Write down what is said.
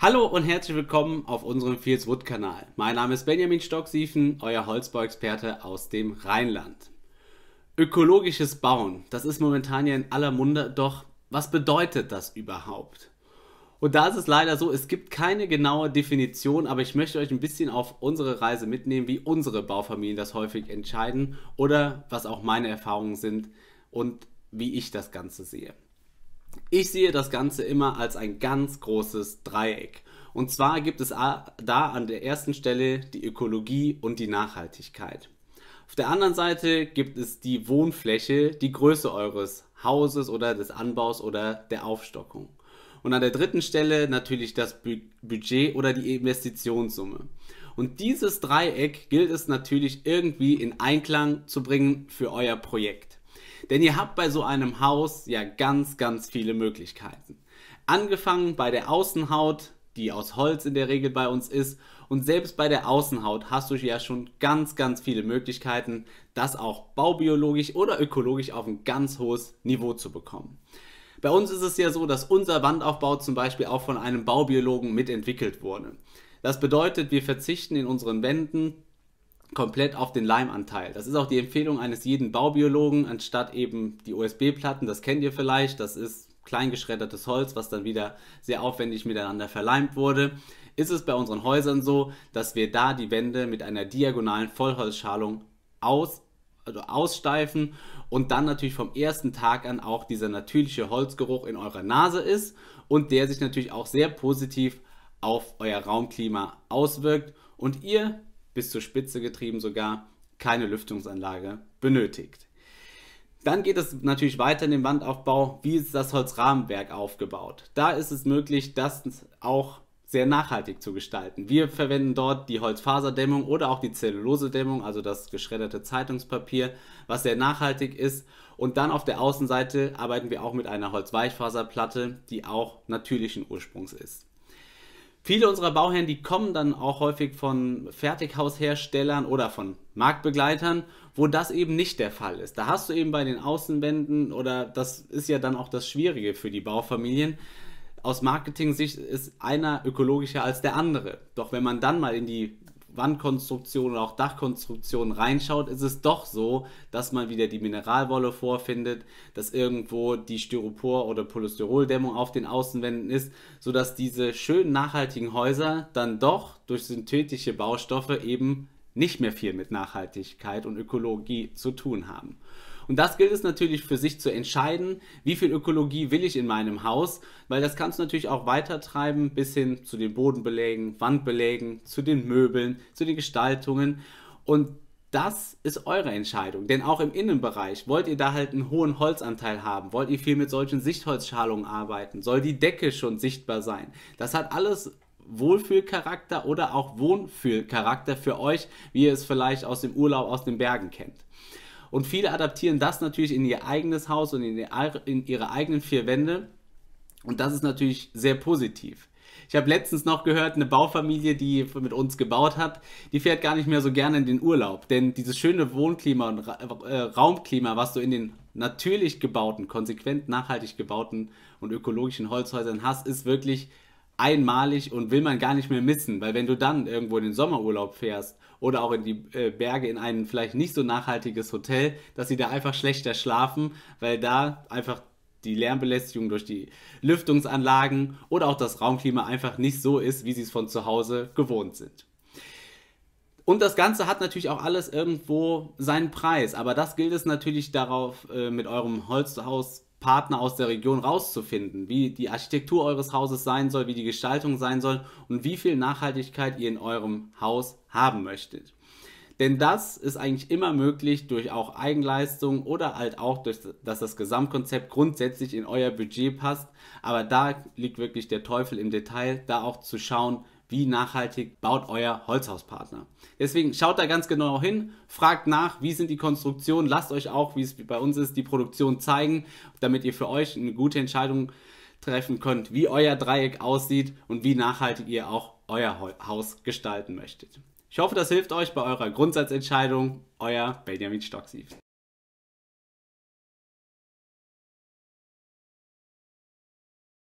Hallo und herzlich willkommen auf unserem Fields Wood Kanal. Mein Name ist Benjamin Stocksiefen, euer Holzbauexperte aus dem Rheinland. Ökologisches Bauen, das ist momentan ja in aller Munde, doch was bedeutet das überhaupt? Und da ist es leider so, es gibt keine genaue Definition, aber ich möchte euch ein bisschen auf unsere Reise mitnehmen, wie unsere Baufamilien das häufig entscheiden oder was auch meine Erfahrungen sind und wie ich das Ganze sehe. Ich sehe das Ganze immer als ein ganz großes Dreieck. Und zwar gibt es da an der ersten Stelle die Ökologie und die Nachhaltigkeit. Auf der anderen Seite gibt es die Wohnfläche, die Größe eures Hauses oder des Anbaus oder der Aufstockung. Und an der dritten Stelle natürlich das Budget oder die Investitionssumme. Und dieses Dreieck gilt es natürlich irgendwie in Einklang zu bringen für euer Projekt. Denn ihr habt bei so einem Haus ja ganz, ganz viele Möglichkeiten. Angefangen bei der Außenhaut, die aus Holz in der Regel bei uns ist. Und selbst bei der Außenhaut hast du ja schon ganz, ganz viele Möglichkeiten, das auch baubiologisch oder ökologisch auf ein ganz hohes Niveau zu bekommen. Bei uns ist es ja so, dass unser Wandaufbau zum Beispiel auch von einem Baubiologen mitentwickelt wurde. Das bedeutet, wir verzichten in unseren Wänden komplett auf den Leimanteil. Das ist auch die Empfehlung eines jeden Baubiologen, anstatt eben die USB-Platten, das kennt ihr vielleicht, das ist kleingeschreddertes Holz, was dann wieder sehr aufwendig miteinander verleimt wurde, ist es bei unseren Häusern so, dass wir da die Wände mit einer diagonalen Vollholzschalung aus, also aussteifen und dann natürlich vom ersten Tag an auch dieser natürliche Holzgeruch in eurer Nase ist und der sich natürlich auch sehr positiv auf euer Raumklima auswirkt und ihr bis zur Spitze getrieben sogar keine Lüftungsanlage benötigt. Dann geht es natürlich weiter in den Wandaufbau. Wie ist das Holzrahmenwerk aufgebaut? Da ist es möglich, das auch sehr nachhaltig zu gestalten. Wir verwenden dort die Holzfaserdämmung oder auch die Zellulosedämmung, also das geschredderte Zeitungspapier, was sehr nachhaltig ist. Und dann auf der Außenseite arbeiten wir auch mit einer Holzweichfaserplatte, die auch natürlichen Ursprungs ist. Viele unserer Bauherren, die kommen dann auch häufig von Fertighausherstellern oder von Marktbegleitern, wo das eben nicht der Fall ist. Da hast du eben bei den Außenwänden oder das ist ja dann auch das Schwierige für die Baufamilien. Aus Marketing-Sicht ist einer ökologischer als der andere. Doch wenn man dann mal in die Wandkonstruktion oder auch Dachkonstruktion reinschaut, ist es doch so, dass man wieder die Mineralwolle vorfindet, dass irgendwo die Styropor- oder Polystyroldämmung auf den Außenwänden ist, sodass diese schönen nachhaltigen Häuser dann doch durch synthetische Baustoffe eben nicht mehr viel mit Nachhaltigkeit und Ökologie zu tun haben. Und das gilt es natürlich für sich zu entscheiden, wie viel Ökologie will ich in meinem Haus, weil das kannst du natürlich auch weitertreiben bis hin zu den Bodenbelägen, Wandbelägen, zu den Möbeln, zu den Gestaltungen. Und das ist eure Entscheidung. Denn auch im Innenbereich wollt ihr da halt einen hohen Holzanteil haben. Wollt ihr viel mit solchen Sichtholzschalungen arbeiten? Soll die Decke schon sichtbar sein? Das hat alles Wohlfühlcharakter oder auch Wohnfühlcharakter für euch, wie ihr es vielleicht aus dem Urlaub aus den Bergen kennt. Und viele adaptieren das natürlich in ihr eigenes Haus und in, ihre eigenen vier Wände. Und das ist natürlich sehr positiv. Ich habe letztens noch gehört, eine Baufamilie, die mit uns gebaut hat, die fährt gar nicht mehr so gerne in den Urlaub. Denn dieses schöne Wohnklima und äh, Raumklima, was du in den natürlich gebauten, konsequent nachhaltig gebauten und ökologischen Holzhäusern hast, ist wirklich einmalig und will man gar nicht mehr missen, weil wenn du dann irgendwo in den Sommerurlaub fährst oder auch in die äh, Berge in ein vielleicht nicht so nachhaltiges Hotel, dass sie da einfach schlechter schlafen, weil da einfach die Lärmbelästigung durch die Lüftungsanlagen oder auch das Raumklima einfach nicht so ist, wie sie es von zu Hause gewohnt sind. Und das Ganze hat natürlich auch alles irgendwo seinen Preis, aber das gilt es natürlich darauf, äh, mit eurem Holzhaus Partner aus der Region rauszufinden, wie die Architektur eures Hauses sein soll, wie die Gestaltung sein soll und wie viel Nachhaltigkeit ihr in eurem Haus haben möchtet. Denn das ist eigentlich immer möglich durch auch Eigenleistung oder halt auch durch, dass das Gesamtkonzept grundsätzlich in euer Budget passt. Aber da liegt wirklich der Teufel im Detail, da auch zu schauen, wie nachhaltig baut euer Holzhauspartner. Deswegen schaut da ganz genau hin, fragt nach, wie sind die Konstruktionen, lasst euch auch, wie es bei uns ist, die Produktion zeigen, damit ihr für euch eine gute Entscheidung treffen könnt, wie euer Dreieck aussieht und wie nachhaltig ihr auch euer Haus gestalten möchtet. Ich hoffe, das hilft euch bei eurer Grundsatzentscheidung. Euer Benjamin Stockstief.